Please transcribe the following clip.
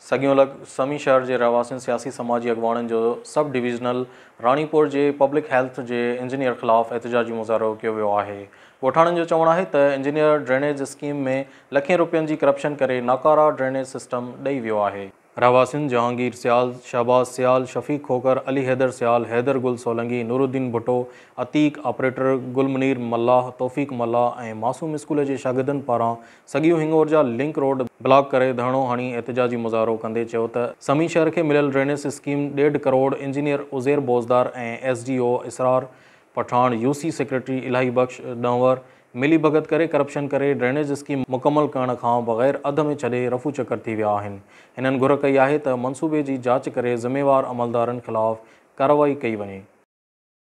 सगियों सॻियोलगि॒ समी शहर जे रहवासी सियासी समाजी अॻुवाणीनि जो सब डिवीज़नल राणीपुर जे पब्लिक हेल्थ जे इंजीनियर ख़िलाफ़ु एतिजाज मुज़ारो कयो वियो आहे ॻोठाणनि जो चवणु आहे त इंजीनियर ड्रेनेज स्कीम में लखें रुपियनि जी करप्शन करे नाकारा ड्रेनेज सिस्टम ॾेई वियो आहे रहवासिन जहांगीर सियाल शहबाज़ शफीक खोकर अली हैदर सियालु हैदर गुल सोलंगी नूरुद्दीन भुट्टो अतीक ऑपरेटर गुलमनीर मल्लाह तौफ़ीक़ मल्हाह ऐं मासूम स्कूल के शागिर्दनि पारा सॻियूं हिंगोर जा लिंक रोड ब्लॉक कर धरणों हणी एतजाजी मुज़ाहिरो कदे चयो समी शहर के मिलल ड्रेनेज स्कीम डेढ़ crore engineer Uzair Bozdar S D O Israr Pathan UC secretary Ilahi Bakhsh ॾहवर मिली भगत करे करप्शन करे ड्रेनेज स्कीम मुकमल करण खां बग़ैर अध में छॾे रफ़ू चकर थी विया आहिनि हिननि घुर कई आहे त मनसूबे जी जांच करे ज़िम्मेवार अमलदारनि ख़िलाफ़ु कार्रवाई कई वञे